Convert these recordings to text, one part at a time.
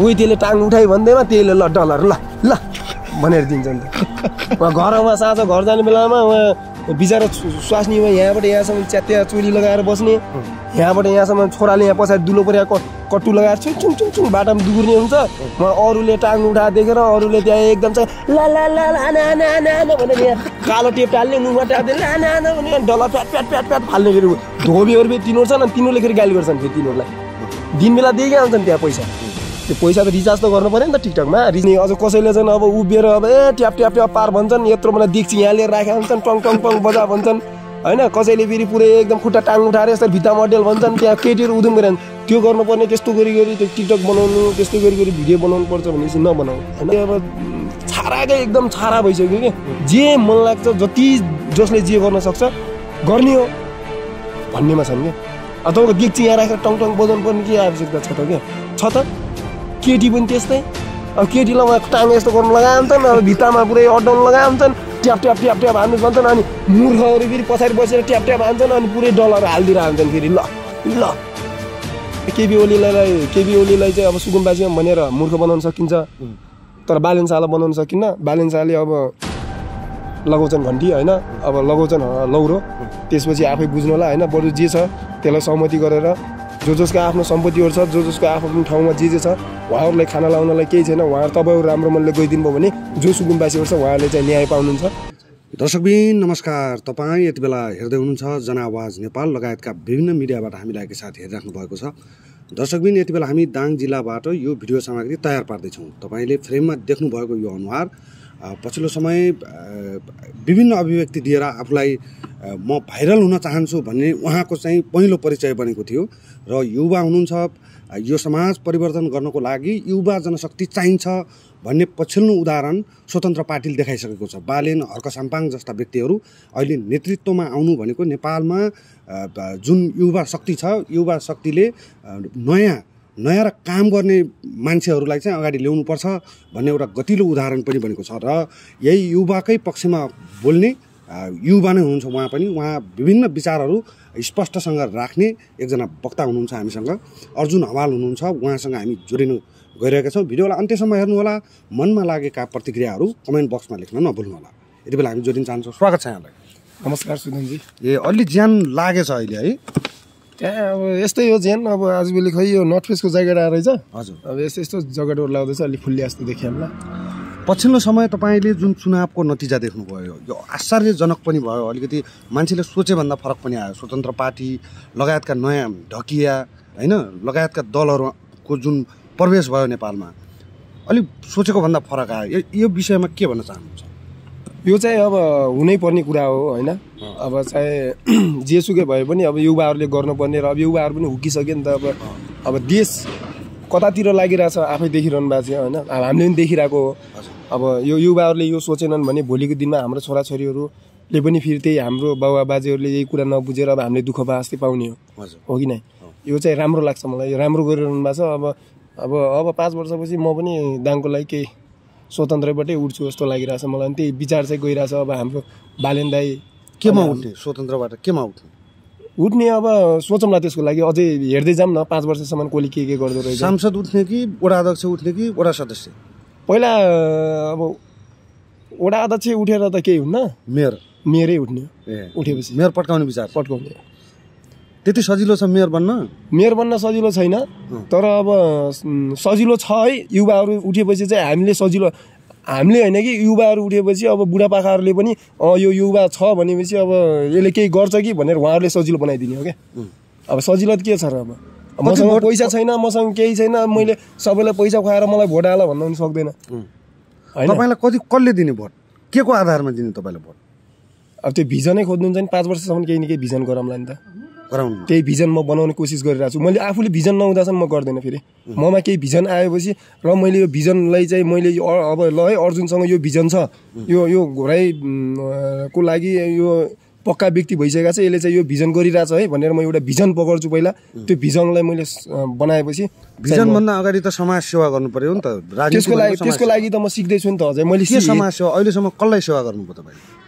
उही त्यसले टाङ उठायो भन्दैमा त्यसले ल डलर ल ल भनेर दिन्छ नि त उहाँ घरमा साँझ घर जाने बेलामा उहाँ बिचरा स्वास्नीमा यहाँबाट यहाँसम्म च्यात्या चोली लगाएर बस्ने यहाँबाट यहाँसम्म छोराले यहाँ पछाडि दुलो पऱ्यो कट्टु लगाएर छुङ छुङ छुङ छुङ बाटामा दुर्ने हुन्छ म अरूले टाङ उठा देखेर अरूले त्यहाँ एकदम चाहिँ कालो टेप टाल्ने मुखमा टाप्दैन आना डलर प्याट प्याट प्याट प्याट फाल्ने फेरि धोबीहरू फेरि तिनीहरू छन् तिनीहरूले फेरि गाली गर्छन् फेरि तिनीहरूलाई दिन बेला दिएकै आउँछन् त्यहाँ पैसा त्यो पैसा त रिचार्ज त गर्नु पऱ्यो नि त टिकटकमा रिजनिङ अझ कसैले चाहिँ अब उभिएर अब ए ट्याप ट्याप ट्याप पार भन्छन् यत्रो मलाई दिक्छ यहाँ लिएर राखेका हुन्छन् टङ टङ टङ बजा भन्छन् होइन कसैले फेरि पुरै एकदम खुट्टा टाङ उठाएर यस्तो भित्ता मोडेल भन्छन् त्यहाँ केटीहरू उदुम गरेर त्यो गर्नुपर्ने त्यस्तो गरी गरी त्यो टिकटक बनाउनु त्यस्तो गरी गरी भिडियो बनाउनु पर्छ भनेपछि नबनाउनु होइन अब छाराकै एकदम छारा भइसक्यो कि जे मन लाग्छ जति जसले जे गर्न सक्छ गर्ने हो भन्नेमा छन् क्या अब तपाईँको दिक्ची यहाँ राखेर टङ टङ बजाउनु पर्ने के आवश्यकता छ त क्या छ त केटी पनि त्यस्तै अब केटीलाई उहाँ टाङ यस्तो गर्नु लगाउँछन् अब भित्तामा पुरै अड्डाउनु लगाउँछन् ट्याप ट्याप ट्याप ट्याप हान्नु भन्छन् अनि मूर्खहरू फेरि पछाडि बसेर ट्याप ट्याप हान्छन् अनि पुरै डलर हालिदिरहन्छन् फेरि ल ल केबी ओलीलाई केबी ओलीलाई चाहिँ अब सुकुम्बासीमा भनेर मूर्ख बनाउन सकिन्छ तर बालेन्सालाई बनाउन सकिन्न बालेन्साले अब लगाउँछन् घन्टी होइन अब लगाउँछन् लौरो त्यसपछि आफै बुझ्नु होला होइन बरु जे छ त्यसलाई सहमति गरेर जो जसको आफ्नो सम्पत्तिहरू छ जो जसको आफ्नो आफ्नो ठाउँमा जे जे छ उहाँहरूलाई खाना लाउनलाई केही छैन उहाँहरू तपाईँहरू राम्रो मनले गइदिनु भयो भने जो सुकुम्बासीहरू छ उहाँहरूले चाहिँ न्याय पाउनुहुन्छ दर्शकबिन नमस्कार तपाईँ यति बेला हेर्दै हुनुहुन्छ जनावाज नेपाल लगायतका विभिन्न मिडियाबाट हामीलाई एकैसाथ हेरिराख्नु भएको छ दर्शकबिन यति बेला हामी दाङ जिल्लाबाट यो भिडियो सामग्री तयार पार्दैछौँ तपाईँले फ्रेममा देख्नुभएको यो अनुहार पछिल्लो समय विभिन्न अभिव्यक्ति दिएर आफूलाई म भाइरल हुन चाहन्छु भन्ने उहाँको चाहिँ पहिलो परिचय बनेको थियो र युवा हुनुहुन्छ यो समाज परिवर्तन गर्नको लागि युवा जनशक्ति चाहिन्छ भन्ने पछिल्लो उदाहरण स्वतन्त्र पार्टीले देखाइसकेको छ बालेन हर्क साम्पाङ जस्ता व्यक्तिहरू अहिले नेतृत्वमा आउनु भनेको नेपालमा जुन युवा शक्ति छ युवा शक्तिले नयाँ नयाँ र काम गर्ने मान्छेहरूलाई चाहिँ अगाडि ल्याउनुपर्छ भन्ने एउटा गतिलो उदाहरण पनि बनेको छ र यही युवाकै पक्षमा बोल्ने युवा नै हुनुहुन्छ उहाँ पनि उहाँ विभिन्न विचारहरू स्पष्टसँग राख्ने एकजना वक्ता हुनुहुन्छ हामीसँग अर्जुन हवाल हुनुहुन्छ उहाँसँग हामी जोडिनु गइरहेका छौँ भिडियोलाई अन्त्यसम्म हेर्नुहोला मनमा लागेका प्रतिक्रियाहरू कमेन्ट बक्समा लेख्न नभुल्नुहोला यति बेला हामी जोडिन चाहन्छौँ स्वागत छ यहाँलाई नमस्कार सुदनजी ए अलि ज्यान लागेछ अहिले है त्यहाँ अब यस्तै हो ज्यान अब आजभोलि खै यो नर्थफेसको जग्गा रहेछ हजुर अब यस्तो यस्तो जग्गाहरू लाउँदैछ अलिक फुल्ली जस्तो देखिहाल्ला पछिल्लो समय तपाईँले जुन चुनावको नतिजा देख्नुभयो यो आश्चर्यजनक पनि भयो अलिकति मान्छेले सोचेभन्दा फरक पनि आयो स्वतन्त्र पार्टी लगायतका नयाँ ढकिया होइन लगायतका दलहरूको जुन प्रवेश भयो नेपालमा अलिक सोचेको भन्दा फरक आयो यो, विषयमा के भन्न चाहनुहुन्छ यो चाहिँ अब हुनैपर्ने कुरा हो होइन अब चाहे जेसुकै भए पनि अब युवाहरूले गर्नुपर्ने र अब युवाहरू पनि हुकिसक्यो नि त अब अब देश कतातिर लागिरहेछ आफै देखिरहनु भएको छ होइन अब हामीले पनि देखिरहेको हो अब यो युवाहरूले यो सोचेनन् भने भोलिको दिनमा हाम्रो छोराछोरीहरूले पनि फेरि त्यही हाम्रो बाबा बाजेहरूले यही कुरा नबुझेर अब हामीले दुःख बास्ते पाउने हो हो कि नै यो चाहिँ राम्रो लाग्छ मलाई यो राम्रो गरिरहनु भएको छ अब अब अब पाँच वर्षपछि म पनि दाङको लागि केही स्वतन्त्रबाटै उठ्छु जस्तो लागिरहेछ मलाई अनि त्यही विचार चाहिँ गइरहेछ अब हाम्रो बालेन दाई केमा उठ्ने स्वतन्त्रबाट केमा उठ्ने उठ्ने अब सोचौँला त्यसको लागि अझै हेर्दै जाऊँ न पाँच वर्षसम्म कसले के के गर्दो रहेछ सांसद उठ्ने कि वडा अध्यक्ष उठ्ने कि वडा सदस्य पहिला अब वडा अध्यक्ष उठेर त केही हुन्न मेयर मेयरै उठ्ने उठेपछि मेयर पट्काउने विचार पट्काउने त्यति सजिलो छ मेयर बन्न मेयर बन्न सजिलो छैन तर अब सजिलो छ है युवाहरू उठेपछि चाहिँ हामीले सजिलो हामीले होइन कि युवाहरू उठेपछि अब बुढापाकाहरूले पनि यो युवा छ भनेपछि अब यसले केही गर्छ कि भनेर उहाँहरूले सजिलो बनाइदिने हो क्या अब सजिलो त के छ र अब मसँग पैसा छैन मसँग केही छैन मैले सबैलाई पैसा खुवाएर मलाई भोट हाल भन्न पनि सक्दैन तपाईँलाई कति कसले दिने भोट के को आधारमा दिने तपाईँलाई भोट अब त्यो भिजनै खोज्नुहुन्छ नि पाँच वर्षसम्म केही न केही भिजन गरौँला नि त गराउनु त्यही भिजन म बनाउने कोसिस गरिरहेको छु मैले आफूले भिजन नहुँदासम्म म गर्दिनँ फेरि ममा केही भिजन आएपछि र मैले यो भिजनलाई चाहिँ मैले अब ल है अर्जुनसँग यो भिजन छ यो यो घोराइको लागि यो पक्का व्यक्ति भइसकेको छ यसले चाहिँ यो भिजन गरिरहेछ है भनेर म एउटा भिजन पकड्छु पहिला त्यो भिजनलाई मैले बनाएपछि भिजनभन्दा अगाडि त समाज सेवा गर्नु पर्यो नि त त्यसको लागि त्यसको लागि त म सिक्दैछु नि त अझै मैले समाज सेवा अहिलेसम्म कसलाई सेवा गर्नुभयो तपाईँले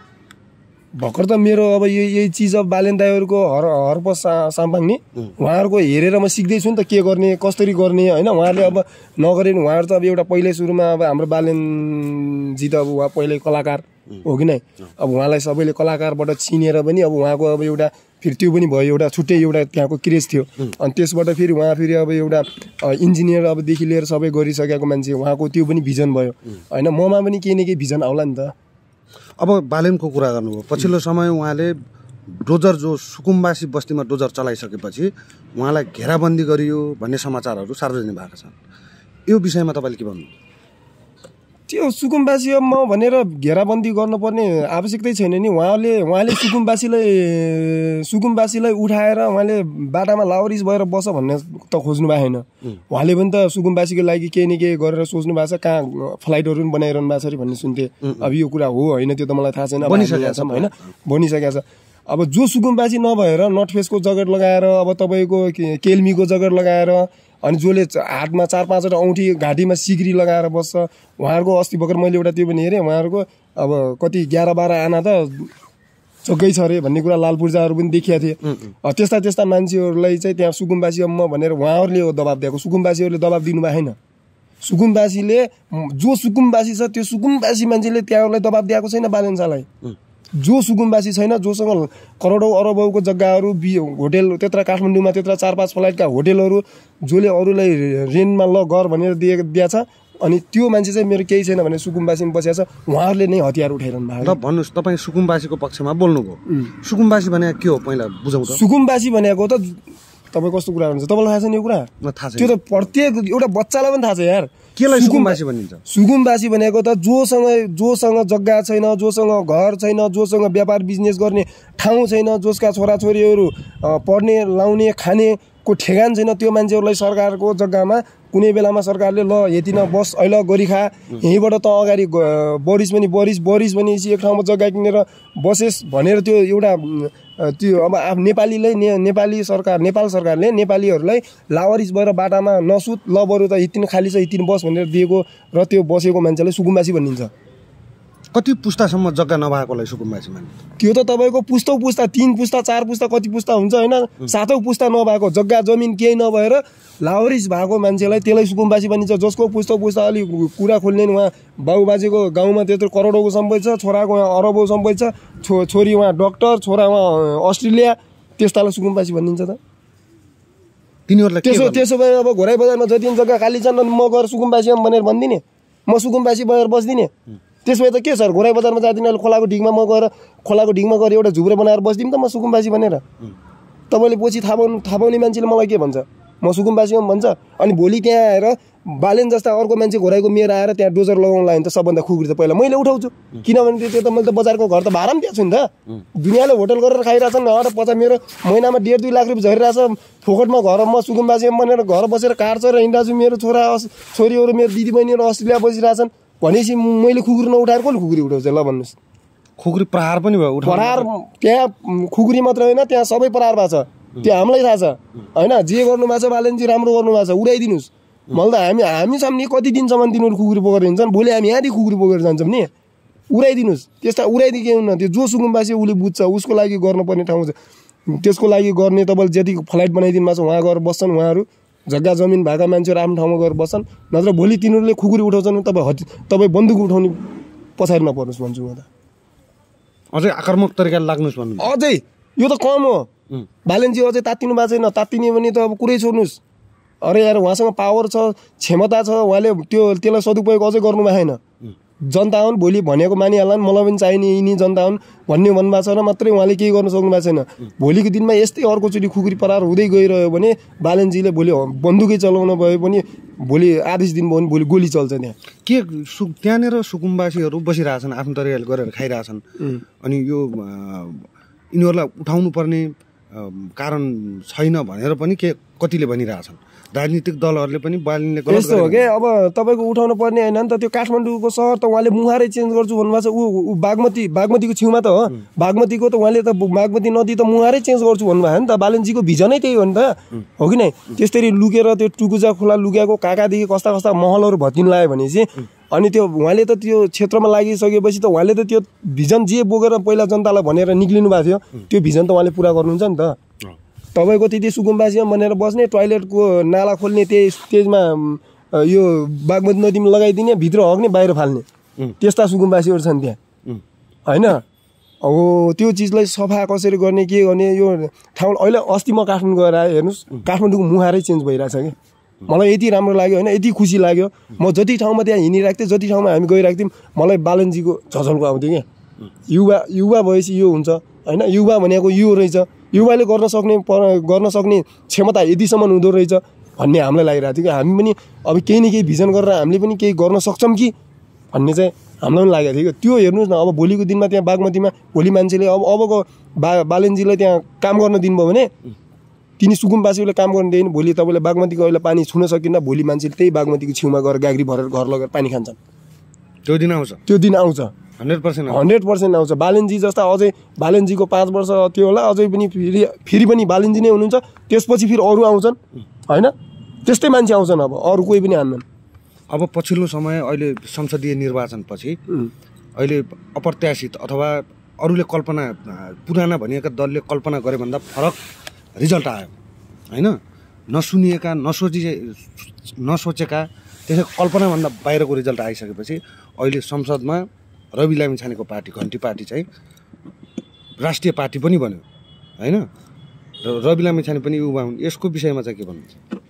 भर्खर त मेरो अब यो यही चिज अब बालेन दाईहरूको हर हरप सा साम्पाङ्ने उहाँहरूको हेरेर म सिक्दैछु नि त के गर्ने कसरी गर्ने होइन उहाँहरूले अब नगरे पनि उहाँहरू त अब एउटा पहिल्यै सुरुमा अब हाम्रो बालेनजी त अब उहाँ पहिल्यै कलाकार हो कि नै अब उहाँलाई सबैले कलाकारबाट चिनेर पनि अब उहाँको अब एउटा फेरि त्यो पनि भयो एउटा छुट्टै एउटा त्यहाँको क्रेज थियो अनि त्यसबाट फेरि उहाँ फेरि अब एउटा इन्जिनियर अबदेखि लिएर सबै गरिसकेको मान्छे उहाँको त्यो पनि भिजन भयो होइन ममा पनि केही न केही भिजन आउला नि त अब बालेमको कुरा गर्नुभयो पछिल्लो समय उहाँले डोजर जो सुकुम्बासी बस्तीमा डोजर चलाइसकेपछि उहाँलाई घेराबन्दी गरियो भन्ने समाचारहरू सार्वजनिक भएका छन् यो विषयमा तपाईँले के भन्नुहुन्छ त्यो म भनेर घेराबन्दी गर्नुपर्ने आवश्यकतै छैन नि उहाँले उहाँले सुकुम्बासीलाई सुकुम्बासीलाई उठाएर उहाँले बाटामा लावरिस भएर बस भन्ने त खोज्नु भएको छैन उहाँले पनि त सुकुम्बासीको लागि केही न केही गरेर सोच्नु भएको छ कहाँ फ्लाइटहरू पनि बनाइरहनु भएको छ अरे भन्ने सुन्थे अब यो कुरा हो होइन त्यो त मलाई थाहा छैन बनिसकेका छ होइन बनिसकेका छ अब जो सुकुम्बासी नभएर नर्थ फेसको जगत लगाएर अब तपाईँको केल्मीको जगत लगाएर अनि जसले हातमा चार पाँचवटा औँठी घाँटीमा सिग्री लगाएर बस्छ उहाँहरूको अस्ति भर्खर मैले एउटा त्यो पनि हेरेँ उहाँहरूको अब कति एघार बाह्र आना त चक्कै छ अरे भन्ने कुरा लाल पूर्जाहरू पनि देखिएको थिएँ त्यस्ता त्यस्ता मान्छेहरूलाई चाहिँ त्यहाँ सुकुम्बासी म भनेर उहाँहरूले हो दबाब दिएको सुकुम्बासीहरूले दबाब दिनु भएन सुकुम्बासीले जो सुकुम्बासी छ त्यो सुकुम्बासी मान्छेले त्यहाँहरूलाई दबाब दिएको छैन बालेन्सालाई जो सुकुम्बासी छैन जोसँग करोडौँ अरबौँको जग्गाहरू बि होटेल त्यत्र काठमाडौँमा त्यत्र चार पाँच फ्लाइटका होटेलहरू जसले अरूलाई रेन्टमा ल गर भनेर दिए छ अनि त्यो मान्छे चाहिँ मेरो केही छैन भने सुकुम्बासीमा बसिया छ उहाँहरूले नै हतियार उठाइरहनु भएको ल भन्नुहोस् तपाईँ सुकुम्बासीको पक्षमा बोल्नुभयो सुकुम्बासी भनेको के हो पहिला बुझाउँछ सुकुम्बासी भनेको त तपाईँ कस्तो कुरा हुन्छ तपाईँलाई थाहा छ नि यो कुरा थाहा छ त्यो त प्रत्येक एउटा बच्चालाई पनि थाहा छ यार केलाई सुकुम्बासी भनिन्छ सुकुम्बासी भनेको त जोसँग जोसँग जग्गा छैन जोसँग घर छैन जोसँग व्यापार बिजनेस गर्ने ठाउँ छैन जसका छोराछोरीहरू पढ्ने लाउने खाने को ठेगान छैन त्यो मान्छेहरूलाई सरकारको जग्गामा कुनै बेलामा सरकारले ल यति न बस अहिले गोरिखा यहीँबाट त अगाडि बरिस पनि बरिस बरिस भनेपछि एक ठाउँमा जग्गा किनेर बसेस भनेर त्यो एउटा त्यो अब आफ्नो नेपालीले ने नेपाली सरकार नेपाल सरकारले नेपालीहरूलाई लावारिस भएर बाटामा नसुत ल बरु त यति खाली छ यति बस भनेर दिएको र त्यो बसेको मान्छेलाई सुगुम्बासी भनिन्छ कति पुस्तासम्म जग्गा नभएकोलाई सुकुम्बासी त्यो त तपाईँको पुस्तौ पुस्ता तिन पुस्ता चार पुस्ता कति पुस्ता हुन्छ होइन सातौँ पुस्ता नभएको जग्गा जमिन केही नभएर लावरिस भएको मान्छेलाई त्यसलाई सुकुम्बासी भनिन्छ जसको पुस्तौ पुस्ता अलिक कुरा खोल्ने उहाँ बाबुबाजेको गाउँमा त्यत्रो करोडौँको सम्पत्ति छ छोराको उहाँ अरबौँ सम्पत्ति छ छो छोरी उहाँ डक्टर छोरा उहाँ अस्ट्रेलिया त्यस्तालाई सुकुम्बासी भनिन्छ त तिनीहरूलाई त्यसो त्यसो भए अब घोराई बजारमा जति जग्गा खाली छन् म गएर सुकुम्बासी भनेर भनिदिने म सुकुम्बासी बजार बसिदिने त्यसो भए त के सर घोराई बजारमा जाँदिनँ अहिले खोलाको ढिङमा म गएर खोलाको ढिङमा गएर एउटा झुब्रे बनाएर बसिदिउँ त म सुकुम्बासी भनेर तपाईँले पछि थाहा पाउनु थाहा पाउने मान्छेले मलाई के भन्छ म हो भन्छ अनि भोलि त्यहाँ आएर बालेन जस्ता अर्को मान्छे घोराइको मेरो आएर त्यहाँ डोजर लगाउनु लाग्यो भने त सबभन्दा खुकुरी त पहिला मैले उठाउँछु किनभने त्यो त मैले त बजारको घर त भाडा पनि दिएको छु नि त दुनियाँले होटल गरेर नि हर पचास मेरो महिनामा डेढ दुई लाख रुपियाँ झरिरहेछ फोकटमा घर म सुकुम्बासीमा बनेर घर बसेर काट्छ र हिँड्दा छु मेरो छोरा छोरीहरू मेरो दिदीबहिनीहरू अस्ट्रेलिया बसिरहेछन् भनेपछि मैले खुकुरी नउठाएर कसले खुकुरी उठाउँछ ल भन्नुहोस् खुकुरी प्रहार पनि भयो प्रहार त्यहाँ खुकुरी मात्र होइन त्यहाँ सबै प्रहार भएको छ त्यो हामीलाई थाहा छ होइन जे गर्नुभएको छ बालेन्जी राम्रो गर्नुभएको छ उडाइदिनुहोस् मैले त हामी हामीसम्म सामने कति दिनसम्म तिनीहरू खुकुरी पोखरेर हिँड्छन् भोलि हामी यहाँदेखि खुकुरी पोकेर जान्छौँ नि उडाइदिनुहोस् त्यस्ता हुन्न त्यो जो सुकुम्बासी उसले बुझ्छ उसको लागि गर्नुपर्ने ठाउँ छ त्यसको लागि गर्ने तपाईँले जति फ्लाइट बनाइदिनु भएको छ उहाँ गएर बस्छन् उहाँहरू जग्गा जमिन भएका मान्छेहरू आफ्नो ठाउँमा गएर बस्छन् नत्र भोलि तिनीहरूले खुकुरी उठाउँछन् तपाईँ हट तपाईँ बन्दुक उठाउने पछाडि नपर्नुहोस् भन्छु म त अझै आक्रमक तरिकाले लाग्नुहोस् भन्नु अझै यो त कम हो भ्यालेन्सी अझै तातिनु भएको छैन तातिने भने त अब कुरै छोड्नुहोस् अरे यार उहाँसँग पावर छ क्षमता छ उहाँले त्यो त्यसलाई सदुपयोग अझै गर्नु भएन जनता हुन् भोलि भनेको मानिहाल्लान् मलाई पनि चाहिने यिनी जनता हुन् भन्ने भन्नुभएको र मात्रै उहाँले केही गर्न सक्नु भएको छैन भोलिको दिनमा यस्तै अर्कोचोटि खुकुरी परार हुँदै गइरह्यो भने बालनजीले भोलि बन्दुकै चलाउन भयो भने भोलि आदेश दिनुभयो भने भोलि गोली चल्छ त्यहाँ के सु त्यहाँनिर सुकुम्बासीहरू बसिरहेछन् आफ्नो तरिकाले गरेर खाइरहेछन् अनि यो यिनीहरूलाई उठाउनु पर्ने कारण छैन भनेर पनि के कतिले भनिरहेछन् राजनीतिक दलहरूले पनि बालिने यस्तो हो कि अब तपाईँको उठाउनु पर्ने होइन नि त त्यो काठमाडौँको सहर त उहाँले मुहारै चेन्ज गर्छु भन्नुभएको छ ऊ बागमती बागमतीको छेउमा त हो बागमतीको त उहाँले त बागमती नदी त मुहारै चेन्ज गर्छु भन्नुभयो नि त बालनजीको भिजनै त्यही हो नि त हो कि नै त्यसरी लुकेर त्यो टुकुजा खोला लुगाएको काकादेखि कस्ता कस्ता महलहरू भत्किन लगायो भने चाहिँ अनि त्यो उहाँले त त्यो क्षेत्रमा लागिसकेपछि त उहाँले त त्यो भिजन जे बोकेर पहिला जनतालाई भनेर निक्लिनु भएको थियो त्यो भिजन त उहाँले पुरा गर्नुहुन्छ नि त तपाईँको त्यति सुकुम्बासीमा भनेर बस्ने टोइलेटको नाला खोल्ने त्यही त्यसमा यो बागमती नदीमा लगाइदिने भित्र हग्ने बाहिर फाल्ने त्यस्ता सुकुम्बासीहरू छन् त्यहाँ होइन हो त्यो चिजलाई सफा कसरी गर्ने के गर्ने यो ठाउँ अहिले अस्ति म काठमाडौँ गएर आएँ हेर्नुहोस् काठमाडौँको मुहारै चेन्ज भइरहेछ कि मलाई यति राम्रो लाग्यो होइन यति खुसी लाग्यो म जति ठाउँमा त्यहाँ हिँडिरहेको थिएँ जति ठाउँमा हामी गइरहेको थियौँ मलाई बालनजीको झझल्को आउँथ्यो क्या युवा युवा भएपछि यो हुन्छ होइन युवा भनेको यो रहेछ युवाले गर्न सक्ने गर्न सक्ने क्षमता यतिसम्म हुँदो रहेछ भन्ने हामीलाई लागिरहेको थियो कि हामी पनि अब केही न केही भिजन गरेर हामीले पनि केही गर्न सक्छौँ कि भन्ने चाहिँ हामीलाई पनि लागेको थियो कि त्यो हेर्नुहोस् न अब भोलिको दिनमा त्यहाँ बागमतीमा भोलि मान्छेले अब अबको बा बालेनजीलाई त्यहाँ काम गर्न दिनुभयो भने तिनी सुकुमवासीले काम दिन भोलि तपाईँले बागमतीको अहिले पानी छुन सकिन्न भोलि मान्छेले त्यही बागमतीको छेउमा गएर गाग्री भरेर घर लगेर पानी खान्छन् त्यो दिन आउँछ त्यो दिन आउँछ हन्ड्रेड पर्सेन्ट हन्ड्रेड पर्सेन्ट आउँछ बालेनजी जस्ता अझै बालेनजीको पाँच वर्ष त्यो होला अझै पनि फेरि फेरि पनि बालेनजी नै हुनुहुन्छ त्यसपछि फेरि अरू आउँछन् होइन त्यस्तै मान्छे आउँछन् अब अरू कोही पनि आन्नन् अब पछिल्लो समय अहिले संसदीय निर्वाचनपछि अहिले अप्रत्याशित अथवा अरूले कल्पना पुराना भनिएका दलले कल्पना गरे भन्दा फरक रिजल्ट आयो होइन नसुनिएका नसोचि नसोचेका त्यसै कल्पनाभन्दा बाहिरको रिजल्ट आइसकेपछि अहिले संसदमा रवि लामिछानेको पार्टी घन्टी पार्टी चाहिँ राष्ट्रिय पार्टी पनि बन्यो होइन र रवि लामिछाने पनि युवा हुन् यसको विषयमा चाहिँ के भन्नुहुन्छ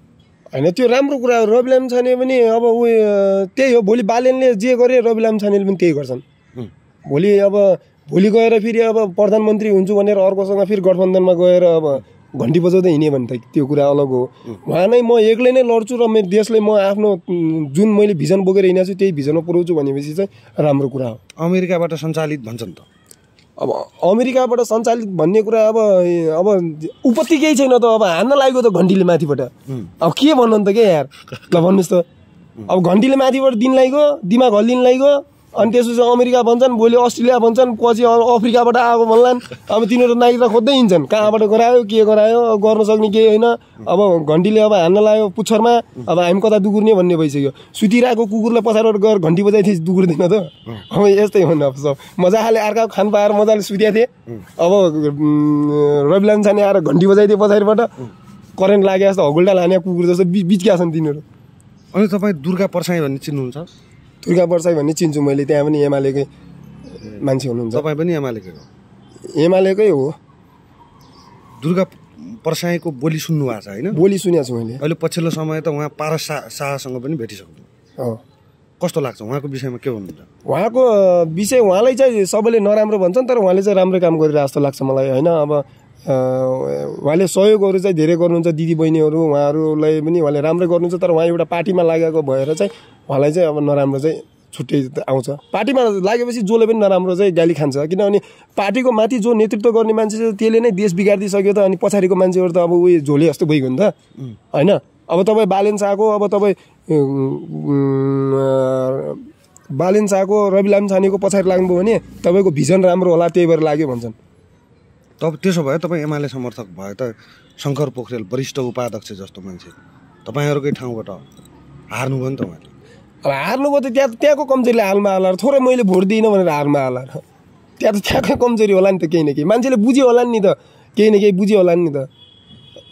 होइन त्यो राम्रो कुरा हो रवि लामिछाने पनि अब उयो त्यही हो भोलि बालेनले जे गरे रवि लामिछानेले पनि त्यही गर्छन् भोलि अब भोलि गएर फेरि अब प्रधानमन्त्री हुन्छु भनेर अर्कोसँग फेरि गठबन्धनमा गएर अब घन्टी बजाउँदै हिँड्यो भने त त्यो कुरा अलग हो उहाँ नै म एक्लै नै लड्छु र मेरो देशले म आफ्नो जुन मैले भिजन बोकेर हिँडेको छु त्यही भिजनमा पुऱ्याउँछु भनेपछि चाहिँ राम्रो कुरा हो अमेरिकाबाट सञ्चालित भन्छन् त अब अमेरिकाबाट सञ्चालित भन्ने कुरा अब अब उपत्ति केही छैन त अब हान्न लागेको त घन्टीले माथिबाट अब के भन्नु त के यार ल भन्नुहोस् त अब घन्टीले माथिबाट दिन लागेको दिमाग हल्लिन लागेको अनि त्यसपछि अमेरिका भन्छन् भोलि अस्ट्रेलिया भन्छन् पछि अफ्रिकाबाट आएको भन्लान् अब तिनीहरू त खोज्दै हिँड्छन् कहाँबाट गरायो के गरायो गर्न सक्ने केही होइन अब घन्टीले अब हान्न लायो पुच्छरमा अब हामी कता दुगुर्ने भन्ने भइसक्यो सुतिरहेको कुकुरलाई पछाडिबाट गएर घन्टी बजाइथे दुगुर्दैन त अब यस्तै हुन् अब सब मजाले अर्का खान पाएर मजाले सुत्या थिएँ अब रवि लान्छाने आएर घन्टी बजाइदिए पछाडिबाट करेन्ट लागे जस्तो हगुल्टा लाने कुकुर जस्तो बिच बिचका छन् तिनीहरू अनि तपाईँ दुर्गा पर्साई भन्ने चिन्नुहुन्छ दुर्गा बर्साई भन्ने चिन्छु मैले त्यहाँ पनि एमालेकै मान्छे हुनुहुन्छ तपाईँ पनि एमालेकै हो एमालेकै हो दुर्गा परसाईको बोली सुन्नु भएको छ होइन बोली सुनेको छु मैले अहिले पछिल्लो समय त उहाँ पारस शाहसँग पनि भेटिसक्नु कस्तो लाग्छ उहाँको विषयमा के भन्नुहुन्छ उहाँको विषय उहाँलाई चाहिँ सबैले नराम्रो भन्छन् तर उहाँले चाहिँ राम्रो काम गरिरहेको जस्तो लाग्छ मलाई होइन अब उहाँले सहयोगहरू चाहिँ धेरै गर्नुहुन्छ दिदीबहिनीहरू उहाँहरूलाई पनि उहाँले राम्रै गर्नुहुन्छ तर उहाँ एउटा पार्टीमा लागेको भएर चाहिँ उहाँलाई चाहिँ अब नराम्रो चाहिँ छुट्टै आउँछ पार्टीमा लागेपछि जसले पनि नराम्रो चाहिँ गाली खान्छ किनभने पार्टीको माथि जो नेतृत्व गर्ने मान्छे छ त्यसले नै देश बिगारिदिइसक्यो त अनि पछाडिको मान्छेहरू त अब उयो झोले जस्तो भइगयो नि त होइन अब तपाईँ बालेन्साको आएको अब तपाईँ बालेन्स आएको रवि लामछानेको पछाडि लाग्नुभयो भने तपाईँको भिजन राम्रो होला त्यही भएर लाग्यो भन्छन् तब त्यसो भए तपाईँ एमाले समर्थक भए त शङ्कर पोखरेल वरिष्ठ उपाध्यक्ष जस्तो मान्छे तपाईँहरूकै ठाउँबाट हार्नुभयो नि त उहाँले अब हार्नुभयो त त्यहाँ त्यहाँको कमजोरीले हालमा हाल थोरै मैले भोट दिइनँ भनेर हालमा हाल त्यहाँ त त्यहाँको कमजोरी होला नि त केही न केही मान्छेले बुझ्यो होला नि त केही न केही बुझ्यो होला नि त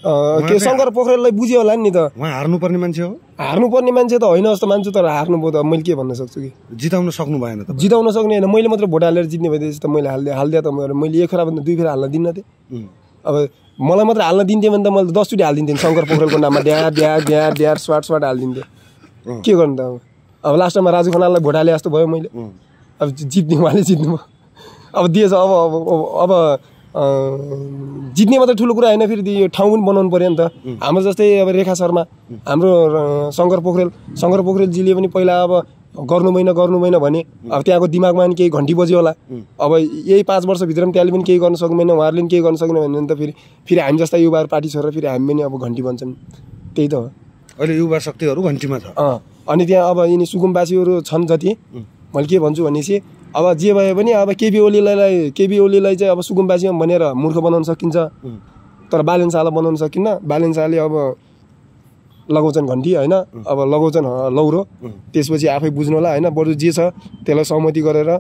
के शङ्कर पोखरेललाई बुझ्यो होला नि त उहाँ हार्नुपर्ने मान्छे हो हार्नुपर्ने मान्छे त होइन जस्तो मान्छु तर हार्नुभयो त मैले के भन्न सक्छु कि जिताउन सक्नु भएन त जिताउन सक्ने होइन मैले मात्रै भोट हालेर जित्ने भए त मैले हालिदिएँ हालिदिएँ त मैले एक भन्दा दुई फेरा हाल्न दिन्न थिएँ अब मलाई मात्रै हाल्न दिन्थेँ भने त मैले दसचोटि हालिदिन्थेँ शङ्कर पोखरेलको नाममा ड्यार ड्यार ड्यार ड्यार स्वाट स्वाट हालिदिन्थेँ के गर्नु त अब अब लास्टमा राजु खनाललाई भोट हाले जस्तो भयो मैले अब जित्ने उहाँले भयो अब दिएछ अब अब अब जित्ने मात्रै ठुलो कुरा होइन फेरि यो ठाउँ पनि बनाउनु पऱ्यो नि त हाम्रो जस्तै अब रेखा शर्मा हाम्रो शङ्कर पोखरेल शङ्कर पोखरेलजीले पनि पहिला अब गर्नु महिना गर्नु महिना भने अब त्यहाँको दिमागमा पनि केही घन्टी बज्यो होला अब यही पाँच वर्षभित्र पनि त्यहाँले पनि केही गर्न सक्नुभएन उहाँहरूले पनि केही गर्न सक्नु भने त फेरि फेरि हामी जस्ता युवाहरू पार्टी छोडेर फेरि हामी पनि अब घन्टी बन्छौँ त्यही त हो अहिले युवा शक्तिहरू घन्टीमा छ अँ अनि त्यहाँ अब यिनी सुकुम्बासीहरू छन् जति मैले के भन्छु भनेपछि अब जे भए पनि अब केबी ओलीलाई केपी ओलीलाई चाहिँ अब सुकुम्बासीमा भनेर मूर्ख बनाउन सकिन्छ तर बालेन्सालाई बनाउन सकिन्न बालेन्साले अब लगाउँछन् घन्टी होइन अब लगाउँछन् लौरो त्यसपछि आफै होला होइन बरु जे छ त्यसलाई सहमति गरेर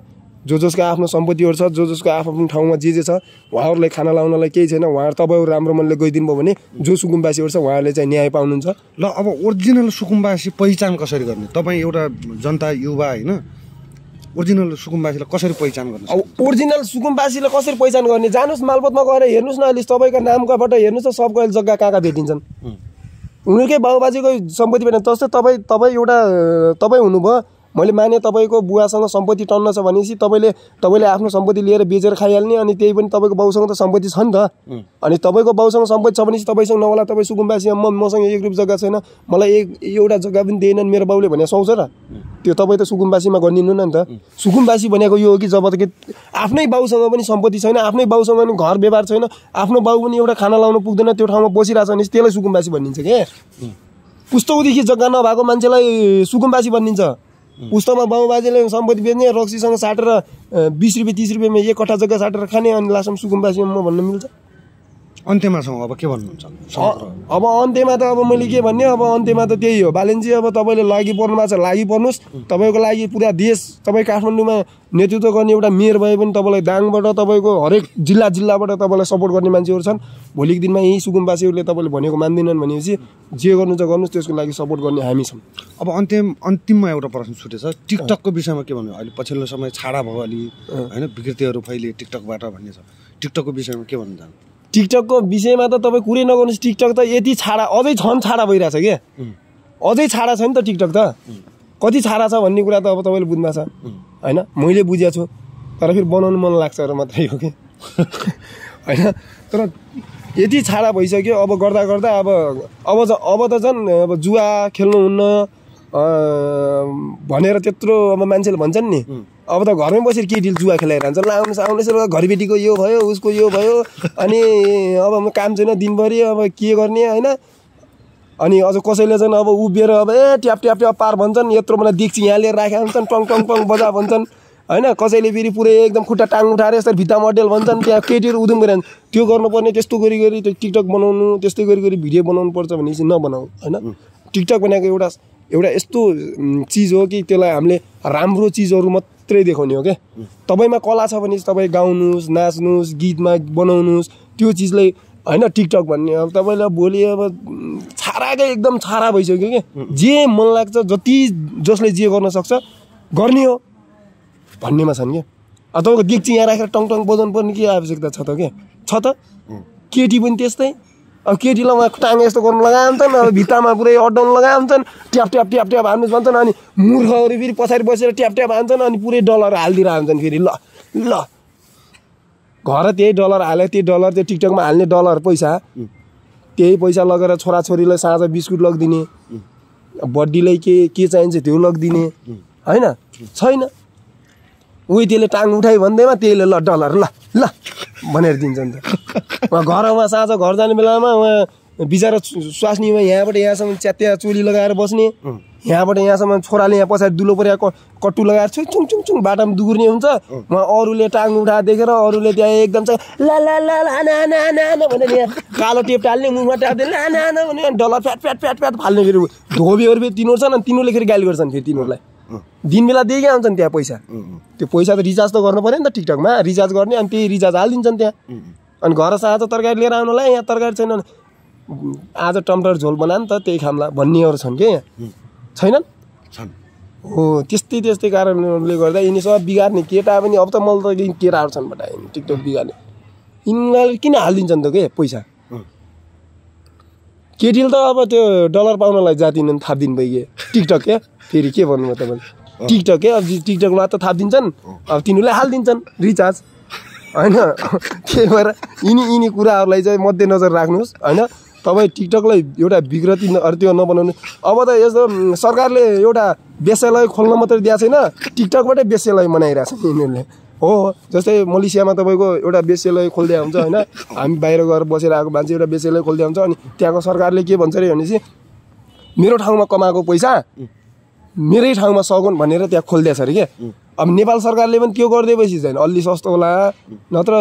जो जसको आफ्नो सम्पत्तिहरू छ जो जसको आफ्नो ठाउँमा जे जे छ उहाँहरूलाई खाना लाउनलाई केही छैन उहाँहरू तपाईँहरू राम्रो मनले गइदिनु भयो भने जो सुकुम्बासीहरू छ उहाँहरूले चाहिँ न्याय पाउनुहुन्छ ल अब ओरिजिनल सुकुम्बासी पहिचान कसरी गर्ने तपाईँ एउटा जनता युवा होइन ओरिजिनल सुकुम्बासीलाई कसरी पहिचान गर्नु ओरिजिनल सुकुम्बासीलाई कसरी पहिचान गर्ने जानुहोस् मालपतमा गएर हेर्नुहोस् न अहिले तपाईँको नामकाबाट हेर्नुहोस् न सबको अहिले जग्गा कहाँ कहाँ भेटिन्छन् उनीहरूकै बाबुबाजेको सम्पत्ति भेट जस्तै तपाईँ तपाईँ एउटा तपाईँ हुनुभयो मैले माने तपाईँको बुवासँग सम्पत्ति टन्न छ भनेपछि तपाईँले तपाईँले आफ्नो सम्पत्ति लिएर बेचेर खाइहाल्ने अनि त्यही पनि तपाईँको बाउसँग त सम्पत्ति छ नि त अनि तपाईँको बाउसँग सम्पत्ति छ भनेपछि तपाईँसँग नहोला तपाईँ सुकुम्बासी म मसँग एक रुप जग्गा छैन मलाई एक एउटा जग्गा पनि दिएनन् मेरो बाउले भनेर सुहाउँछ र त्यो तपाईँ त सुकुम्बासीमा गरिदिनु न नि त सुकुम्बासी भनेको यो हो कि जब त के आफ्नै बाउसँग पनि सम्पत्ति छैन आफ्नै बाउसँग पनि घर व्यवहार छैन आफ्नो बाउ पनि एउटा खाना लाउनु पुग्दैन त्यो ठाउँमा बसिरहेको छ भने त्यसलाई सुकुम्बासी भनिन्छ क्या पुस्तौदेखि जग्गा नभएको मान्छेलाई सुकुम्बासी भनिन्छ बाउ बाजेले सम्पत्ति बेच्ने रक्सीसँग साटेर बिस रुपियाँ तिस रुपियाँमा एक कट्ठा जग्गा साटेर खाने अनि लास्टमा सुकुम्बासीमा म भन्न मिल्छ अन्त्यमा छौँ अब के भन्नुहुन्छ अब अन्त्यमा त अब मैले के भन्ने अब अन्त्यमा त त्यही हो बालेन्जी अब तपाईँले लागि पर्नु भएको छ लागि पर्नुहोस् तपाईँको लागि पुरा देश तपाईँ काठमाडौँमा नेतृत्व गर्ने एउटा मेयर भए पनि तपाईँलाई दाङबाट तपाईँको हरेक जिल्ला जिल्लाबाट तपाईँलाई सपोर्ट गर्ने मान्छेहरू छन् भोलिको दिनमा यहीँ सुकुम्बासीहरूले तपाईँले भनेको मान्दैनन् भनेपछि जे गर्नु छ गर्नुहोस् त्यसको लागि सपोर्ट गर्ने हामी छौँ अब अन्तिम अन्तिममा एउटा प्रश्न छुटेछ टिकटकको विषयमा के भन्नु अहिले पछिल्लो समय छाडा भयो अलि होइन विकृतिहरू फैले टिकटकबाट भन्ने छ टिकटकको विषयमा के भन्नु चाहन्छु टिकटकको विषयमा त तपाईँ कुरै नगर्नुहोस् टिकटक त यति छाडा अझै छन् छाडा भइरहेछ क्या अझै छाडा छ नि त टिकटक त कति छाडा छ भन्ने कुरा त अब तपाईँले बुझ्मा छ होइन मैले बुझेको छु तर फेरि बनाउनु मन लाग्छ र मात्रै हो कि होइन तर यति छाडा भइसक्यो अब गर्दा गर्दा अब अब अब त झन् अब जुवा खेल्नुहुन्न भनेर त्यत्रो अब मान्छेले भन्छन् नि अब त घरमै बसेर के डिल जुवा खेलाइरहन्छ ल आउनुहोस् आउनुहोस् र घरबेटीको यो भयो उसको यो भयो अनि अब म काम छैन दिनभरि अब के गर्ने होइन अनि अझ कसैले झन् अब उभिएर अब ए ट्याप ट्याप ट्याप पार भन्छन् यत्रो मलाई देख्छ यहाँ लिएर राखेका हुन्छन् टङ टङ टङ बजा भन्छन् होइन कसैले फेरि पुरै एकदम खुट्टा टाङ उठाएर यस्तो भित्ता मोडेल भन्छन् त्यहाँ केटीहरू उदुम गरिरहन्छ त्यो गर्नुपर्ने त्यस्तो गरी गरी त्यो टिकटक बनाउनु त्यस्तै गरी गरी भिडियो बनाउनु पर्छ भनेपछि नबनाऊ होइन टिकटक बनाएको एउटा एउटा यस्तो चिज हो कि त्यसलाई हामीले राम्रो चिजहरू मात्रै देखाउने हो क्या तपाईँमा कला छ भने तपाईँ गाउनुहोस् नाच्नुहोस् गीतमा बनाउनुहोस् त्यो चिजलाई होइन टिकटक भन्ने अब तपाईँलाई भोलि अब छाराकै एकदम छारा भइसक्यो क्या जे मन लाग्छ जति जसले जे गर्न सक्छ गर्ने हो भन्नेमा छन् क्या अब तपाईँको चाहिँ यहाँ राखेर टङटङ बजाउनु पर्ने के आवश्यकता छ त क्या छ त केटी पनि त्यस्तै अब केटीलाई उहाँ टाङ यस्तो गर्नु लगाउँछन् अब भित्तामा पुरै अड्डाउनु लगाउँछन् ट्याप ट्याप ट्याप ट्याप हान्नु भन्छन् अनि मूर्खहरू फेरि पछाडि बसेर ट्याप ट्याप हान्छन् अनि पुरै डलर हालिदिएर हान्छन् फेरि ल ल घर त्यही डलर हाले त्यही डलर त्यो टिकटकमा हाल्ने डलर पैसा त्यही पैसा लगेर छोराछोरीलाई साँझ बिस्कुट लगिदिने बर्थडेलाई के के चाहिन्छ त्यो लगिदिने होइन छैन उही त्यसले टाङ उठाइ भन्दैमा त्यसले ल डलर ल ल भनेर दिन्छ नि त उहाँ घरमा साँझ घर जाने बेलामा उहाँ बिचरा स्वास्नीमा यहाँबाट यहाँसम्म च्यात्या चोली लगाएर बस्ने यहाँबाट यहाँसम्म छोराले यहाँ पछाडि दुलो परेको कट्टु लगाएर छु चुङ चुङ चुङ बाटामा दुगुर्ने हुन्छ उहाँ अरूले टाङ उठा देखेर अरूले त्यहाँ एकदम भनेर कालो टेप टाल्ने मुखमा टाप्दै लाना भने डलर फ्याट फ्याट फ्याट फ्याट फाल्ने फेरि धोबीहरू फेरि तिनीहरू छन् तिनीहरूले फेरि गाली गर्छन् फेरि तिनीहरूलाई दिन बेला दिएकै आउँछन् त्यहाँ पैसा त्यो पैसा त रिचार्ज त गर्नु पऱ्यो नि त टिकटकमा रिचार्ज गर्ने अनि त्यही रिचार्ज हालिदिन्छन् त्यहाँ अनि घर आज तरकारी लिएर आउनुलाई यहाँ तरकारी छैन आज टमाटर झोल बना नि त त्यही खामला भन्नेहरू छन् क्या यहाँ छैनन् छन् हो त्यस्तै त्यस्तै कारणले गर्दा यिनीसँग बिगार्ने केटा पनि अब त मैले त केटाहरू छन् बटा टिकटक बिगार्ने यिनीहरूले किन हालिदिन्छन् त के पैसा केटीले त अब त्यो डलर पाउनलाई जातिन थापिदिनु भयो कि टिकटक क्या फेरि के भन्नुभयो तपाईँले टिकटक है अब टिकटकमा त थापिदिन्छन् अब तिनीहरूलाई हालिदिन्छन् रिचार्ज होइन त्यही भएर यिनी यिनी कुराहरूलाई चाहिँ मध्यनजर राख्नुहोस् होइन तपाईँ टिकटकलाई एउटा विकृति त्यो नबनाउनु अब त यस्तो सरकारले एउटा व्यवसायलाई खोल्न मात्रै दिएको छैन टिकटकबाटै व्यवसायलाई मनाइरहेको छ यिनीहरूले हो जस्तै मलेसियामा तपाईँको एउटा बेसेलै खोलिदिया हुन्छ होइन हामी बाहिर गएर बसेर आएको मान्छे एउटा बेसेलै खोलिदिया हुन्छ अनि त्यहाँको सरकारले के भन्छ अरे भनेपछि मेरो ठाउँमा कमाएको पैसा मेरै ठाउँमा सगुन भनेर त्यहाँ खोलिदिएछ अरे क्या अब नेपाल सरकारले पनि त्यो गरिदिएपछि झन् अलि सस्तो होला नत्र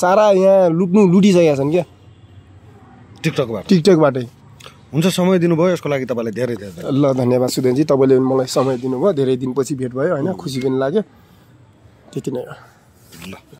सारा यहाँ लुट्नु लुटिसकेका छन् क्या टिकटकबाट टिकटकबाटै हुन्छ समय दिनुभयो यसको लागि तपाईँलाई धेरै धेरै ल धन्यवाद सुदेनजी तपाईँले मलाई समय दिनुभयो धेरै दिनपछि भेट भयो होइन खुसी पनि लाग्यो त्यति नै हो ल